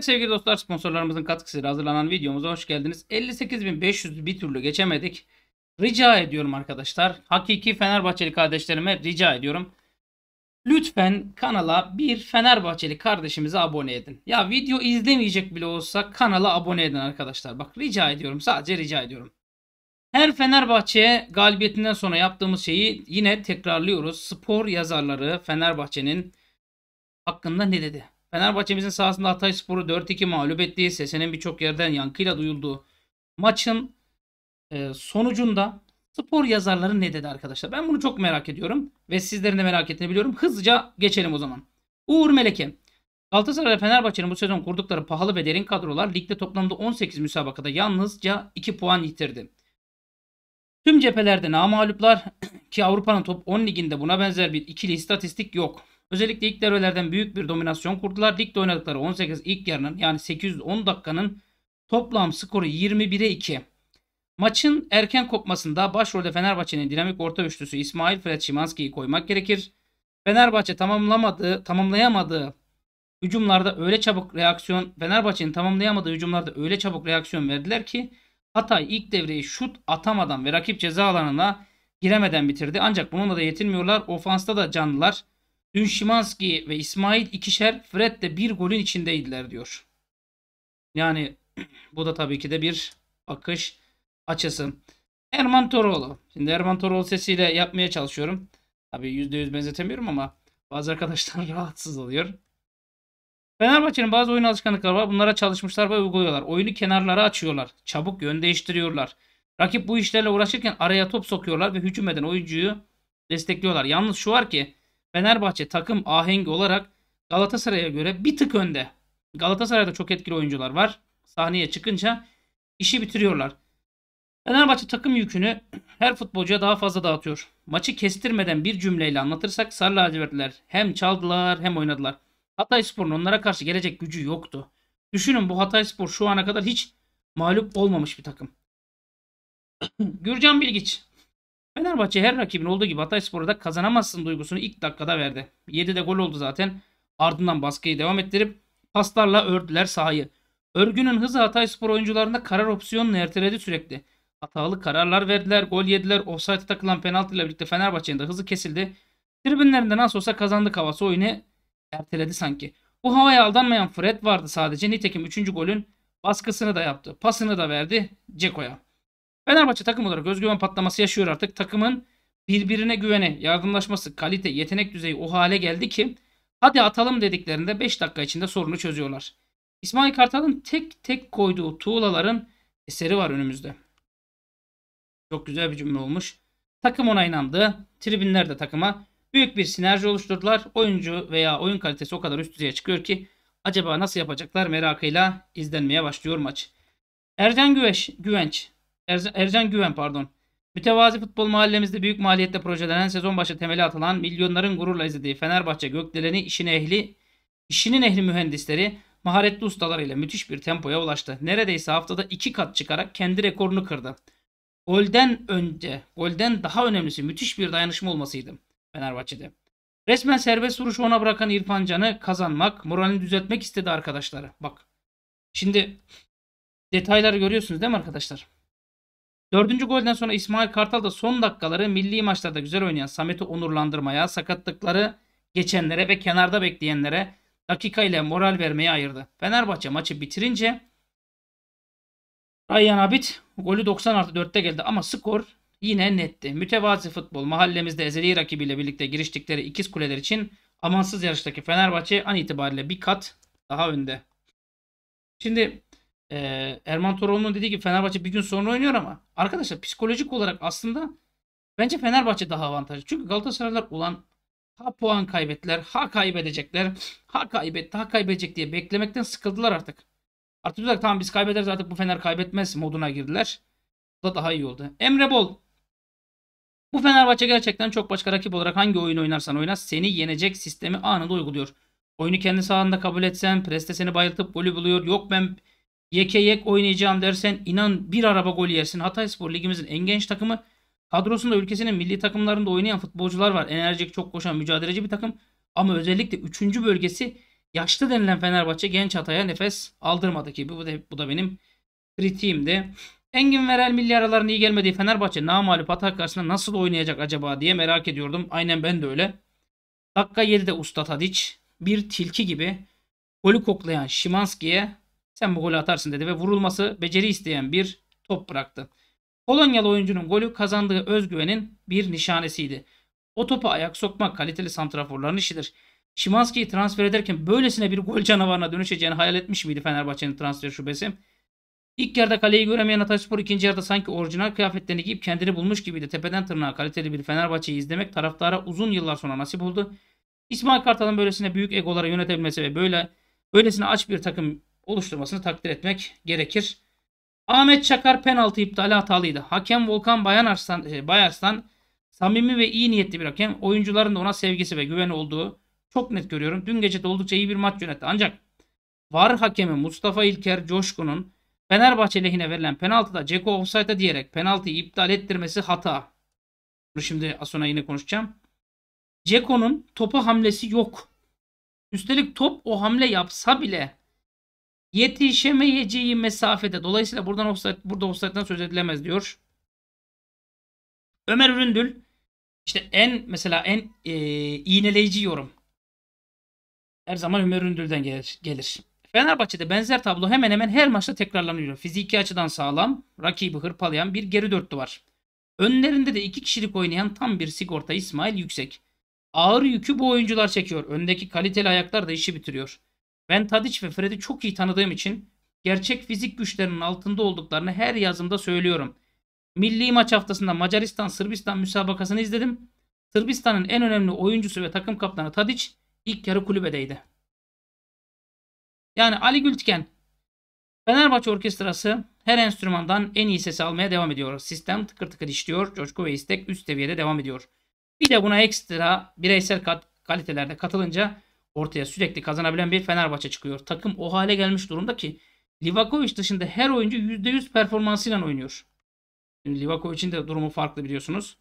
Evet sevgili dostlar sponsorlarımızın katkısıyla hazırlanan videomuza hoş geldiniz. 58.500 bir türlü geçemedik. Rica ediyorum arkadaşlar. Hakiki Fenerbahçeli kardeşlerime rica ediyorum. Lütfen kanala bir Fenerbahçeli kardeşimize abone edin. Ya video izlemeyecek bile olsa kanala abone edin arkadaşlar. Bak rica ediyorum sadece rica ediyorum. Her Fenerbahçe galibiyetinden sonra yaptığımız şeyi yine tekrarlıyoruz. Spor yazarları Fenerbahçe'nin hakkında ne dedi? Fenerbahçe'mizin sahasında Hatay Sporu 4-2 mağlup ettiği sesinin birçok yerden yankıyla duyulduğu maçın e, sonucunda spor yazarları ne dedi arkadaşlar? Ben bunu çok merak ediyorum ve sizlerin de merak ettiğini biliyorum. Hızlıca geçelim o zaman. Uğur Meleke. Galatasaray ve Fenerbahçe'nin bu sezon kurdukları pahalı ve derin kadrolar ligde toplamda 18 müsabakada yalnızca 2 puan yitirdi. Tüm cephelerde namaluplar ki Avrupa'nın top 10 liginde buna benzer bir ikili istatistik yok. Özellikle ilk devrelerden büyük bir dominasyon kurdular. Ligde oynadıkları 18 ilk yarının yani 810 dakikanın toplam skoru 21'e 2. Maçın erken kopmasında başrolde Fenerbahçe'nin dinamik orta üçlüsü İsmail Fred Şimanski'yi koymak gerekir. Fenerbahçe tamamlamadığı, tamamlayamadığı hücumlarda öyle çabuk reaksiyon Fenerbahçe'nin tamamlayamadığı hücumlarda öyle çabuk reaksiyon verdiler ki Hatay ilk devreyi şut atamadan ve rakip ceza alanına giremeden bitirdi. Ancak bununla da yetinmiyorlar. Ofansta da canlılar. Dün Şimanski ve İsmail ikişer, Fred de bir golün içindeydiler diyor. Yani bu da tabii ki de bir bakış açısı. Erman Toroğlu. Şimdi Erman Toroğlu sesiyle yapmaya çalışıyorum. Tabii %100 benzetemiyorum ama bazı arkadaşlar rahatsız oluyor. Fenerbahçe'nin bazı oyun alışkanlıkları var. Bunlara çalışmışlar ve uyguluyorlar. Oyunu kenarlara açıyorlar. Çabuk yön değiştiriyorlar. Rakip bu işlerle uğraşırken araya top sokuyorlar ve hücum eden oyuncuyu destekliyorlar. Yalnız şu var ki Fenerbahçe takım ahengi olarak Galatasaray'a göre bir tık önde. Galatasaray'da çok etkili oyuncular var. Sahneye çıkınca işi bitiriyorlar. Fenerbahçe takım yükünü her futbolcuya daha fazla dağıtıyor. Maçı kestirmeden bir cümleyle anlatırsak Sarı lacivertler hem çaldılar hem oynadılar. Hatay Spor'un onlara karşı gelecek gücü yoktu. Düşünün bu Hatay Spor şu ana kadar hiç mağlup olmamış bir takım. Gürcan Bilgiç Fenerbahçe her rakibin olduğu gibi Hatayspor'a da kazanamazsın duygusunu ilk dakikada verdi. 7'de gol oldu zaten. Ardından baskıyı devam ettirip paslarla ördüler sahayı. Örgünün hızı Hatayspor oyuncularında karar opsiyonunu erteledi sürekli. Hatalı kararlar verdiler, gol yediler. Offside'e takılan penaltıyla birlikte Fenerbahçe'nin de hızı kesildi. Tribünlerinde nasıl olsa kazandık havası oyunu erteledi sanki. Bu havaya aldanmayan Fred vardı sadece. Nitekim 3. golün baskısını da yaptı. Pasını da verdi Ceko'ya. Fenerbahçe takım olarak özgüven patlaması yaşıyor artık. Takımın birbirine güvene, yardımlaşması, kalite, yetenek düzeyi o hale geldi ki hadi atalım dediklerinde 5 dakika içinde sorunu çözüyorlar. İsmail Kartal'ın tek tek koyduğu tuğlaların eseri var önümüzde. Çok güzel bir cümle olmuş. Takım ona inandı. Tribünler de takıma büyük bir sinerji oluşturdular. Oyuncu veya oyun kalitesi o kadar üst düzeye çıkıyor ki acaba nasıl yapacaklar merakıyla izlenmeye başlıyor maç. Ercan Güveş, Güvenç Ercan, Ercan Güven pardon. Mütevazi futbol mahallemizde büyük maliyette projelenen sezon başı temeli atılan milyonların gururla izlediği Fenerbahçe gökdeleni işin ehli, işinin ehli mühendisleri maharetli ustalarıyla müthiş bir tempoya ulaştı. Neredeyse haftada iki kat çıkarak kendi rekorunu kırdı. Golden önce, golden daha önemlisi müthiş bir dayanışma olmasıydı Fenerbahçe'de. Resmen serbest vuruşu ona bırakan İrfan Can'ı kazanmak, moralini düzeltmek istedi arkadaşları. Bak. Şimdi detayları görüyorsunuz değil mi arkadaşlar? Dördüncü golden sonra İsmail Kartal da son dakikaları milli maçlarda güzel oynayan Samet'i onurlandırmaya, sakatlıkları geçenlere ve kenarda bekleyenlere dakika ile moral vermeye ayırdı. Fenerbahçe maçı bitirince Rayyan Abit golü 90 artı 4'te geldi ama skor yine netti. Mütevazi futbol mahallemizde ezeli rakibiyle birlikte giriştikleri ikiz kuleler için amansız yarıştaki Fenerbahçe an itibariyle bir kat daha önde. Şimdi e, Erman Toroğlu'nun dediği gibi Fenerbahçe bir gün sonra oynuyor ama arkadaşlar psikolojik olarak aslında bence Fenerbahçe daha avantajlı. Çünkü Galatasaraylar ulan ha puan kaybettiler, ha kaybedecekler, ha kaybetti, ha kaybedecek diye beklemekten sıkıldılar artık. Artık diyorlar tamam biz kaybederiz artık bu Fener kaybetmez moduna girdiler. Bu da daha iyi oldu. Emre Bol. Bu Fenerbahçe gerçekten çok başka rakip olarak hangi oyun oynarsan oyna seni yenecek sistemi anında uyguluyor. Oyunu kendi sahanda kabul etsen, preste seni bayıltıp golü buluyor. Yok ben yeke yek oynayacağım dersen inan bir araba gol yersin. Hatay Spor ligimizin en genç takımı. Kadrosunda ülkesinin milli takımlarında oynayan futbolcular var. Enerjik, çok koşan, mücadeleci bir takım. Ama özellikle 3. bölgesi yaşlı denilen Fenerbahçe genç Hatay'a nefes aldırmadı ki. Bu da, bu da benim kritiğimdi. Engin Verel milli araların iyi gelmediği Fenerbahçe namalup Hatay karşısında nasıl oynayacak acaba diye merak ediyordum. Aynen ben de öyle. Dakika 7'de Usta Tadic bir tilki gibi golü koklayan Şimanski'ye sen bu golü atarsın dedi ve vurulması beceri isteyen bir top bıraktı. Polonyalı oyuncunun golü kazandığı özgüvenin bir nişanesiydi. O topa ayak sokmak kaliteli santraforların işidir. Şimanski'yi transfer ederken böylesine bir gol canavarına dönüşeceğini hayal etmiş miydi Fenerbahçe'nin transfer şubesi? İlk yarıda kaleyi göremeyen Ataspor ikinci yarıda sanki orijinal kıyafetlerini giyip kendini bulmuş gibiydi. Tepeden tırnağa kaliteli bir Fenerbahçe'yi izlemek taraftara uzun yıllar sonra nasip oldu. İsmail Kartal'ın böylesine büyük egolara yönetebilmesi ve böyle böylesine aç bir takım oluşturmasını takdir etmek gerekir. Ahmet Çakar penaltı iptali hatalıydı. Hakem Volkan Bayan Arslan, e, Bayarslan samimi ve iyi niyetli bir hakem. Oyuncuların da ona sevgisi ve güveni olduğu çok net görüyorum. Dün gece de oldukça iyi bir maç yönetti. Ancak VAR hakemi Mustafa İlker Coşkun'un Fenerbahçe lehine verilen penaltıda Ceko offside'a diyerek penaltıyı iptal ettirmesi hata. Bunu şimdi az yine konuşacağım. Ceko'nun topa hamlesi yok. Üstelik top o hamle yapsa bile yetişemeyeceği mesafede. Dolayısıyla buradan offside, burada offside'dan söz edilemez diyor. Ömer Üründül işte en mesela en e, iğneleyici yorum. Her zaman Ömer Üründül'den gelir. gelir. Fenerbahçe'de benzer tablo hemen hemen her maçta tekrarlanıyor. Fiziki açıdan sağlam, rakibi hırpalayan bir geri dörtlü var. Önlerinde de iki kişilik oynayan tam bir sigorta İsmail Yüksek. Ağır yükü bu oyuncular çekiyor. Öndeki kaliteli ayaklar da işi bitiriyor. Ben Tadic ve Fred'i çok iyi tanıdığım için gerçek fizik güçlerinin altında olduklarını her yazımda söylüyorum. Milli maç haftasında Macaristan-Sırbistan müsabakasını izledim. Sırbistan'ın en önemli oyuncusu ve takım kaptanı Tadic ilk yarı kulübedeydi. Yani Ali Gültken Fenerbahçe Orkestrası her enstrümandan en iyi sesi almaya devam ediyor. Sistem tıkır tıkır işliyor. Coşku ve istek üst seviyede devam ediyor. Bir de buna ekstra bireysel kalitelerde katılınca ortaya sürekli kazanabilen bir Fenerbahçe çıkıyor. Takım o hale gelmiş durumda ki Livakovic dışında her oyuncu %100 performansıyla oynuyor. Şimdi Livakovic'in de durumu farklı biliyorsunuz.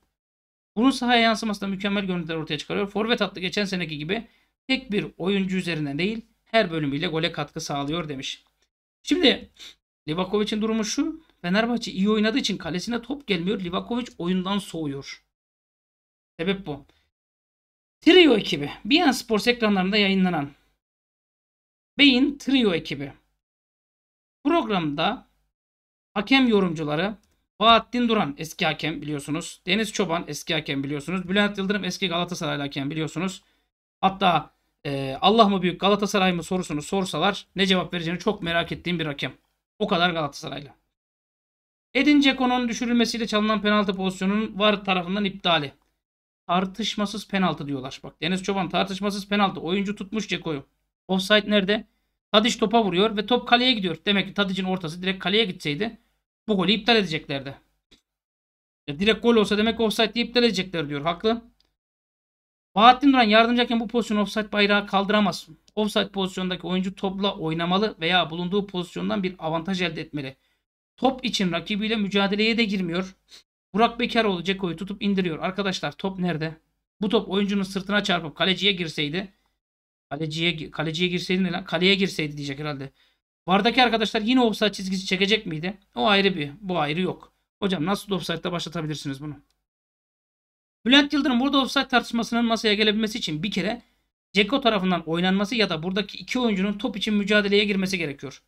Bunun sahaya yansıması da mükemmel görüntüler ortaya çıkarıyor. Forvet hattı geçen seneki gibi tek bir oyuncu üzerinden değil her bölümüyle gole katkı sağlıyor demiş. Şimdi Livakovic'in durumu şu. Fenerbahçe iyi oynadığı için kalesine top gelmiyor. Livakovic oyundan soğuyor. Sebep bu. Trio ekibi. Biyan Sports ekranlarında yayınlanan Beyin Trio ekibi. Programda hakem yorumcuları Bahattin Duran eski hakem biliyorsunuz. Deniz Çoban eski hakem biliyorsunuz. Bülent Yıldırım eski Galatasaraylı hakem biliyorsunuz. Hatta e, Allah mı büyük Galatasaray mı sorusunu sorsalar ne cevap vereceğini çok merak ettiğim bir hakem. O kadar Galatasaraylı. Edin Ceko'nun düşürülmesiyle çalınan penaltı pozisyonunun var tarafından iptali tartışmasız penaltı diyorlar. Bak Deniz Çoban tartışmasız penaltı. Oyuncu tutmuş Ceko'yu. Offside nerede? Tadiç topa vuruyor ve top kaleye gidiyor. Demek ki Tadiç'in ortası direkt kaleye gitseydi bu golü iptal edeceklerdi. Ya e, direkt gol olsa demek offside diye iptal edecekler diyor. Haklı. Bahattin Duran yardımcı bu pozisyon offside bayrağı kaldıramaz. Offside pozisyondaki oyuncu topla oynamalı veya bulunduğu pozisyondan bir avantaj elde etmeli. Top için rakibiyle mücadeleye de girmiyor. Burak Bekaroğlu Ceko'yu tutup indiriyor. Arkadaşlar top nerede? Bu top oyuncunun sırtına çarpıp kaleciye girseydi. Kaleciye, kaleciye girseydi ne lan? Kaleye girseydi diyecek herhalde. Vardaki arkadaşlar yine offside çizgisi çekecek miydi? O ayrı bir. Bu ayrı yok. Hocam nasıl offside'da başlatabilirsiniz bunu? Bülent Yıldırım burada offside tartışmasının masaya gelebilmesi için bir kere Ceko tarafından oynanması ya da buradaki iki oyuncunun top için mücadeleye girmesi gerekiyor.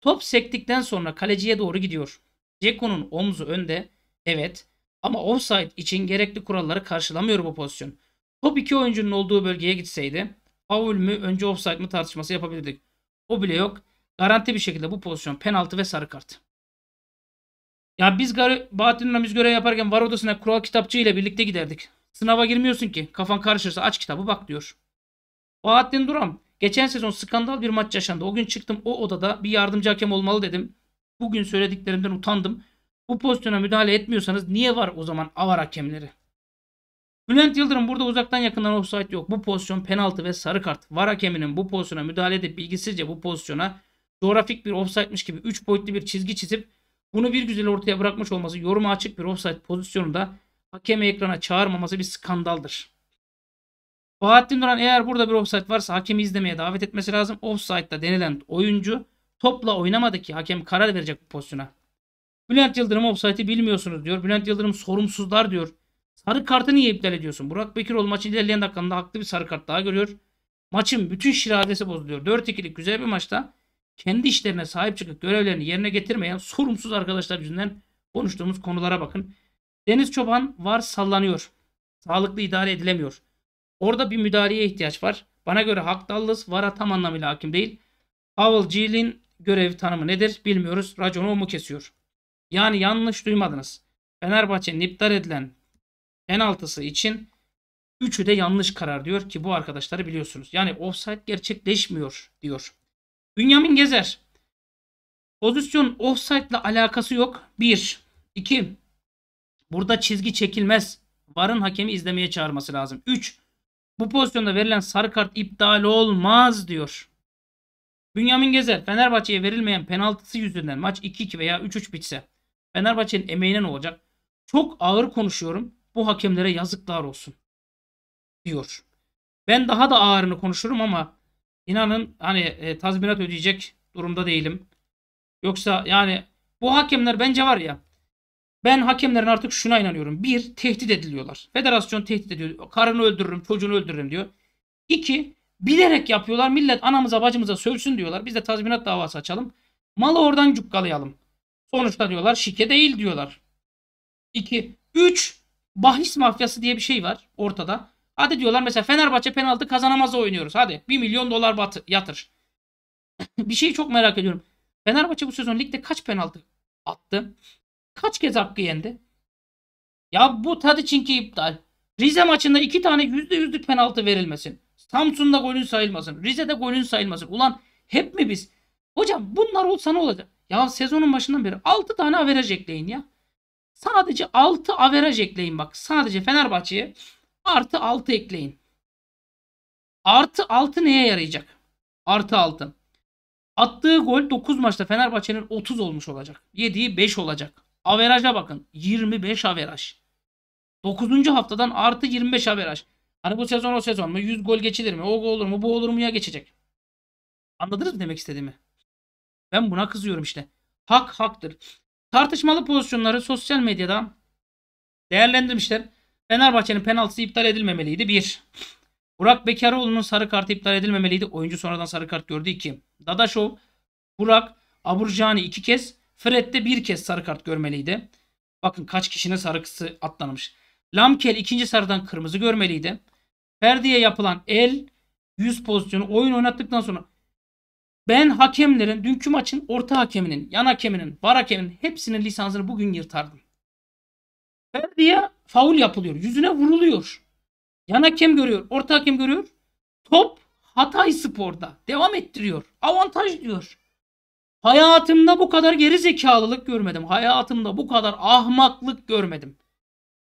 Top sektikten sonra kaleciye doğru gidiyor. Ceko'nun omzu önde, Evet ama offside için gerekli kuralları karşılamıyor bu pozisyon. Top iki oyuncunun olduğu bölgeye gitseydi faul mü önce offside mı tartışması yapabilirdik. O bile yok. Garanti bir şekilde bu pozisyon penaltı ve sarı kart. Ya biz Bahattin Ramiz görev yaparken var odasına kural kitapçı ile birlikte giderdik. Sınava girmiyorsun ki. Kafan karışırsa aç kitabı bak diyor. Bahattin Duram. Geçen sezon skandal bir maç yaşandı. O gün çıktım o odada bir yardımcı hakem olmalı dedim. Bugün söylediklerimden utandım. Bu pozisyona müdahale etmiyorsanız niye var o zaman avar hakemleri? Bülent Yıldırım burada uzaktan yakından offside yok. Bu pozisyon penaltı ve sarı kart. Var hakeminin bu pozisyona müdahale edip bilgisizce bu pozisyona coğrafik bir offside'miş gibi 3 boyutlu bir çizgi çizip bunu bir güzel ortaya bırakmış olması yoruma açık bir offside pozisyonunda hakemi ekrana çağırmaması bir skandaldır. Bahattin Duran eğer burada bir offside varsa hakemi izlemeye davet etmesi lazım. Offside'da denilen oyuncu topla oynamadı ki hakem karar verecek bu pozisyona. Bülent Yıldırım offside'i bilmiyorsunuz diyor. Bülent Yıldırım sorumsuzlar diyor. Sarı kartı niye iptal ediyorsun? Burak Bekiroğlu maçın ilerleyen dakikasında haklı bir sarı kart daha görüyor. Maçın bütün şiradesi bozuluyor. 4-2'lik güzel bir maçta kendi işlerine sahip çıkıp görevlerini yerine getirmeyen sorumsuz arkadaşlar yüzünden konuştuğumuz konulara bakın. Deniz Çoban var sallanıyor. Sağlıklı idare edilemiyor. Orada bir müdahaleye ihtiyaç var. Bana göre Hakdallıs VAR'a tam anlamıyla hakim değil. Powell Gill'in görev tanımı nedir bilmiyoruz. Raconu mu kesiyor? Yani yanlış duymadınız. Fenerbahçe'nin iptal edilen penaltısı için üçü de yanlış karar diyor ki bu arkadaşları biliyorsunuz. Yani offside gerçekleşmiyor diyor. Bünyamin Gezer. Pozisyon offside ile alakası yok. 1. 2. Burada çizgi çekilmez. Varın hakemi izlemeye çağırması lazım. 3. Bu pozisyonda verilen sarı kart iptal olmaz diyor. Bünyamin Gezer Fenerbahçe'ye verilmeyen penaltısı yüzünden maç 2-2 veya 3-3 bitse Fenerbahçe'nin emeğinden olacak? Çok ağır konuşuyorum. Bu hakemlere yazıklar olsun. Diyor. Ben daha da ağırını konuşurum ama inanın hani e, tazminat ödeyecek durumda değilim. Yoksa yani bu hakemler bence var ya ben hakemlerin artık şuna inanıyorum. Bir, tehdit ediliyorlar. Federasyon tehdit ediyor. Karını öldürürüm, çocuğunu öldürürüm diyor. İki, bilerek yapıyorlar. Millet anamıza bacımıza sövsün diyorlar. Biz de tazminat davası açalım. Malı oradan cukkalayalım. Sonuçta diyorlar şike değil diyorlar. 2. 3. Bahis mafyası diye bir şey var ortada. Hadi diyorlar mesela Fenerbahçe penaltı kazanamaz oynuyoruz. Hadi 1 milyon dolar batı, yatır. bir şeyi çok merak ediyorum. Fenerbahçe bu sezon ligde kaç penaltı attı? Kaç kez hakkı yendi? Ya bu tadı Tadiç'inki iptal. Rize maçında iki tane yüzde yüzlük penaltı verilmesin. Samsun'da golün sayılmasın. Rize'de golün sayılmasın. Ulan hep mi biz? Hocam bunlar olsa ne olacak? Ya sezonun başından beri 6 tane averaj ekleyin ya. Sadece 6 averaj ekleyin bak. Sadece Fenerbahçe'ye artı 6 ekleyin. Artı 6 neye yarayacak? Artı 6. Attığı gol 9 maçta Fenerbahçe'nin 30 olmuş olacak. 7'yi 5 olacak. Averaja bakın. 25 averaj. 9. haftadan artı 25 averaj. Hani bu sezon o sezon mu? 100 gol geçilir mi? O gol olur mu? Bu olur mu ya geçecek. Anladınız mı demek istediğimi? Ben buna kızıyorum işte. Hak haktır. Tartışmalı pozisyonları sosyal medyada değerlendirmişler. Fenerbahçe'nin penaltısı iptal edilmemeliydi. 1. Burak Bekaroğlu'nun sarı kartı iptal edilmemeliydi. Oyuncu sonradan sarı kart gördü. 2. Dadaşov, Burak, Aburcani 2 kez, Fred de 1 kez sarı kart görmeliydi. Bakın kaç kişinin sarısı atlanmış. Lamkel ikinci sarıdan kırmızı görmeliydi. Ferdi'ye yapılan el yüz pozisyonu oyun oynattıktan sonra ben hakemlerin, dünkü maçın orta hakeminin, yan hakeminin, var hakeminin hepsinin lisansını bugün yırtardım. Ferdi'ye faul yapılıyor. Yüzüne vuruluyor. Yan hakem görüyor. Orta hakem görüyor. Top Hatay Spor'da. Devam ettiriyor. Avantaj diyor. Hayatımda bu kadar gerizekalılık görmedim. Hayatımda bu kadar ahmaklık görmedim.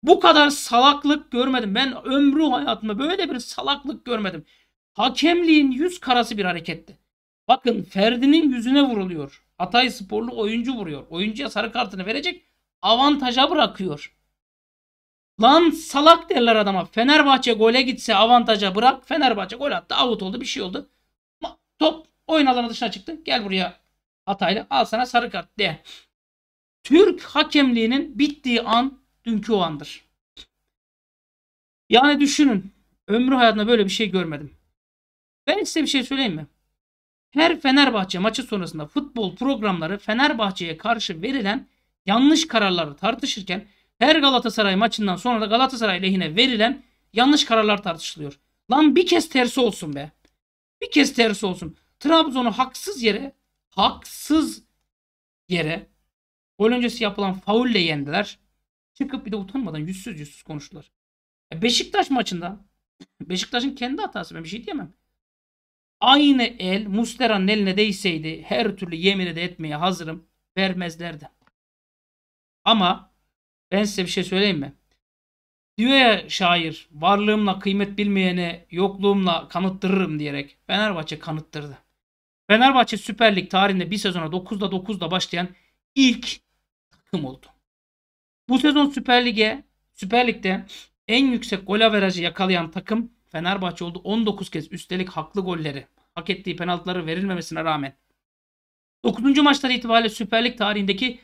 Bu kadar salaklık görmedim. Ben ömrü hayatımda böyle bir salaklık görmedim. Hakemliğin yüz karası bir hareketti. Bakın Ferdi'nin yüzüne vuruluyor. Hatay sporlu oyuncu vuruyor. Oyuncuya sarı kartını verecek. Avantaja bırakıyor. Lan salak derler adama. Fenerbahçe gole gitse avantaja bırak. Fenerbahçe gol attı. Avut oldu. Bir şey oldu. Top oyun alanı dışına çıktı. Gel buraya Hatay'la. Al sana sarı kart de. Türk hakemliğinin bittiği an dünkü o andır. Yani düşünün. Ömrü hayatımda böyle bir şey görmedim. Ben size bir şey söyleyeyim mi? Her Fenerbahçe maçı sonrasında futbol programları Fenerbahçe'ye karşı verilen yanlış kararları tartışırken her Galatasaray maçından sonra da Galatasaray lehine verilen yanlış kararlar tartışılıyor. Lan bir kez tersi olsun be. Bir kez tersi olsun. Trabzon'u haksız yere haksız yere gol öncesi yapılan faulle yendiler. Çıkıp bir de utanmadan yüzsüz yüzsüz konuştular. E Beşiktaş maçında Beşiktaş'ın kendi hatası ben bir şey diyemem. Aynı el Mustera'nın eline değseydi her türlü yemin de etmeye hazırım vermezlerdi. Ama ben size bir şey söyleyeyim mi? Diyor ya şair varlığımla kıymet bilmeyene yokluğumla kanıttırırım diyerek Fenerbahçe kanıttırdı. Fenerbahçe Süper Lig tarihinde bir sezona 9'da 9'da başlayan ilk takım oldu. Bu sezon Süper Lig'e Süper Lig'de en yüksek gol averajı yakalayan takım Fenerbahçe oldu 19 kez üstelik haklı golleri, hak ettiği penaltıları verilmemesine rağmen 9. maçları itibariyle Süper Lig tarihindeki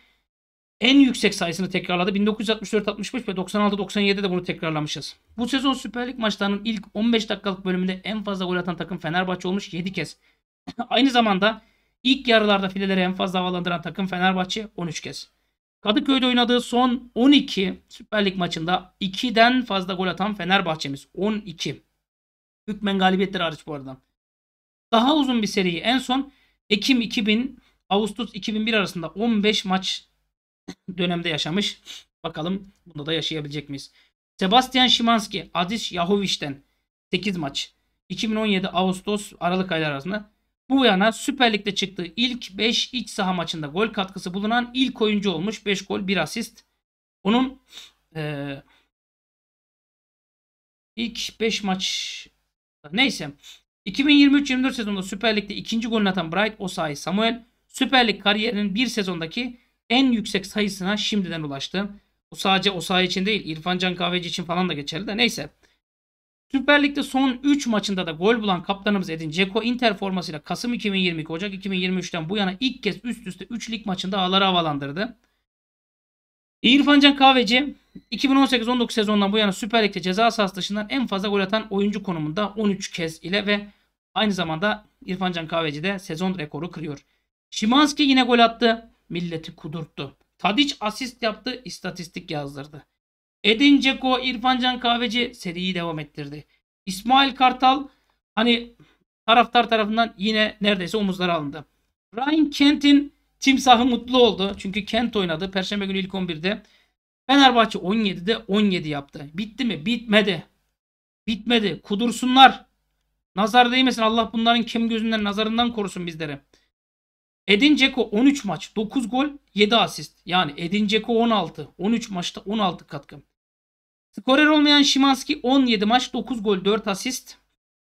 en yüksek sayısını tekrarladı. 1964-65 ve 96-97'de bunu tekrarlamışız. Bu sezon Süper Lig maçlarının ilk 15 dakikalık bölümünde en fazla gol atan takım Fenerbahçe olmuş 7 kez. Aynı zamanda ilk yarılarda fileleri en fazla havalandıran takım Fenerbahçe 13 kez. Kadıköy'de oynadığı son 12 Süper Lig maçında 2'den fazla gol atan Fenerbahçe'miz 12. Hükmen galibiyetler hariç bu arada. Daha uzun bir seriyi en son Ekim 2000 Ağustos 2001 arasında 15 maç dönemde yaşamış. Bakalım bunda da yaşayabilecek miyiz? Sebastian Şimanski, Adis Yahoviç'ten 8 maç. 2017 Ağustos Aralık ayları arasında bu yana Süper Lig'de çıktığı ilk 5 iç saha maçında gol katkısı bulunan ilk oyuncu olmuş. 5 gol 1 asist. Onun e, ilk 5 maç Neyse. 2023-24 sezonunda Süper Lig'de ikinci golünü atan Bright Osayi Samuel Süper Lig kariyerinin bir sezondaki en yüksek sayısına şimdiden ulaştı. Bu sadece Osayi için değil İrfan Can Kahveci için falan da geçerli de neyse. Süper Lig'de son 3 maçında da gol bulan kaptanımız Edin Ceko Inter formasıyla Kasım 2022 Ocak 2023'ten bu yana ilk kez üst üste 3 lig maçında ağları havalandırdı. İrfan Can Kahveci 2018-19 sezonundan bu yana Süper Lig'de ceza sahası dışından en fazla gol atan oyuncu konumunda 13 kez ile ve aynı zamanda İrfan Can Kahveci de sezon rekoru kırıyor. Şimanski yine gol attı. Milleti kudurttu. Tadic asist yaptı. istatistik yazdırdı. Edin Ceko, İrfan Can Kahveci seriyi devam ettirdi. İsmail Kartal hani taraftar tarafından yine neredeyse omuzlara alındı. Ryan Kent'in Timsah'ı mutlu oldu. Çünkü Kent oynadı. Perşembe günü ilk 11'de. Fenerbahçe 17'de 17 yaptı. Bitti mi? Bitmedi. Bitmedi. Kudursunlar. Nazar değmesin. Allah bunların kim gözünden nazarından korusun bizleri. Edin Dzeko 13 maç 9 gol 7 asist. Yani Edin Dzeko 16. 13 maçta 16 katkı. Skorer olmayan Şimanski 17 maç 9 gol 4 asist.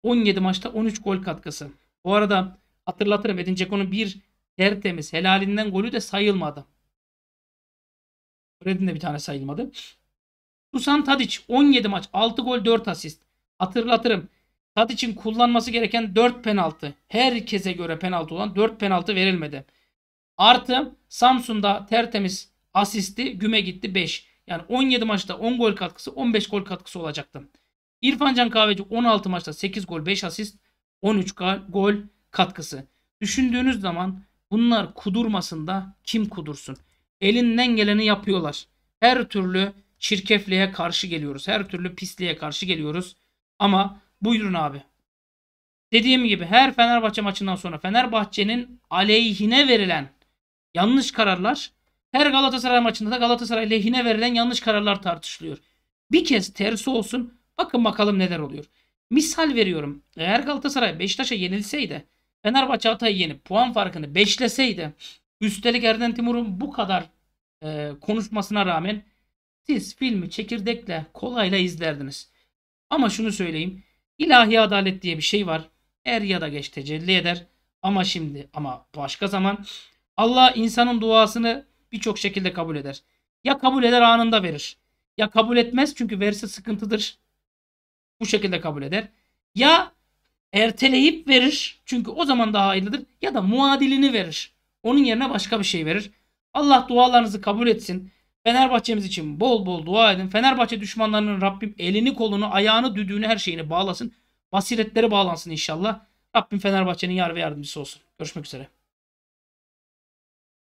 17 maçta 13 gol katkısı. Bu arada hatırlatırım Edin Dzeko'nun bir Tertemiz. Helalinden golü de sayılmadı. Fred'in de bir tane sayılmadı. Dusan Tadic 17 maç 6 gol 4 asist. Hatırlatırım. Tadic'in kullanması gereken 4 penaltı. Herkese göre penaltı olan 4 penaltı verilmedi. Artı Samsun'da tertemiz asisti güme gitti 5. Yani 17 maçta 10 gol katkısı 15 gol katkısı olacaktı. İrfan Can Kahveci 16 maçta 8 gol 5 asist 13 gol katkısı. Düşündüğünüz zaman Bunlar kudurmasında kim kudursun? Elinden geleni yapıyorlar. Her türlü çirkefliğe karşı geliyoruz. Her türlü pisliğe karşı geliyoruz. Ama buyurun abi. Dediğim gibi her Fenerbahçe maçından sonra Fenerbahçe'nin aleyhine verilen yanlış kararlar her Galatasaray maçında da Galatasaray lehine verilen yanlış kararlar tartışılıyor. Bir kez tersi olsun bakın bakalım neler oluyor. Misal veriyorum eğer Galatasaray Beşiktaş'a yenilseydi Fenerbahçe Hatay'ı yenip puan farkını beşleseydi. üstelik Erden Timur'un bu kadar e, konuşmasına rağmen siz filmi çekirdekle kolayla izlerdiniz. Ama şunu söyleyeyim. İlahi adalet diye bir şey var. Er ya da geç tecelli eder. Ama şimdi ama başka zaman Allah insanın duasını birçok şekilde kabul eder. Ya kabul eder anında verir. Ya kabul etmez çünkü verirse sıkıntıdır. Bu şekilde kabul eder. Ya erteleyip verir. Çünkü o zaman daha hayırlıdır. Ya da muadilini verir. Onun yerine başka bir şey verir. Allah dualarınızı kabul etsin. Fenerbahçemiz için bol bol dua edin. Fenerbahçe düşmanlarının Rabbim elini kolunu ayağını düdüğünü her şeyini bağlasın. Basiretleri bağlansın inşallah. Rabbim Fenerbahçe'nin yar ve yardımcısı olsun. Görüşmek üzere.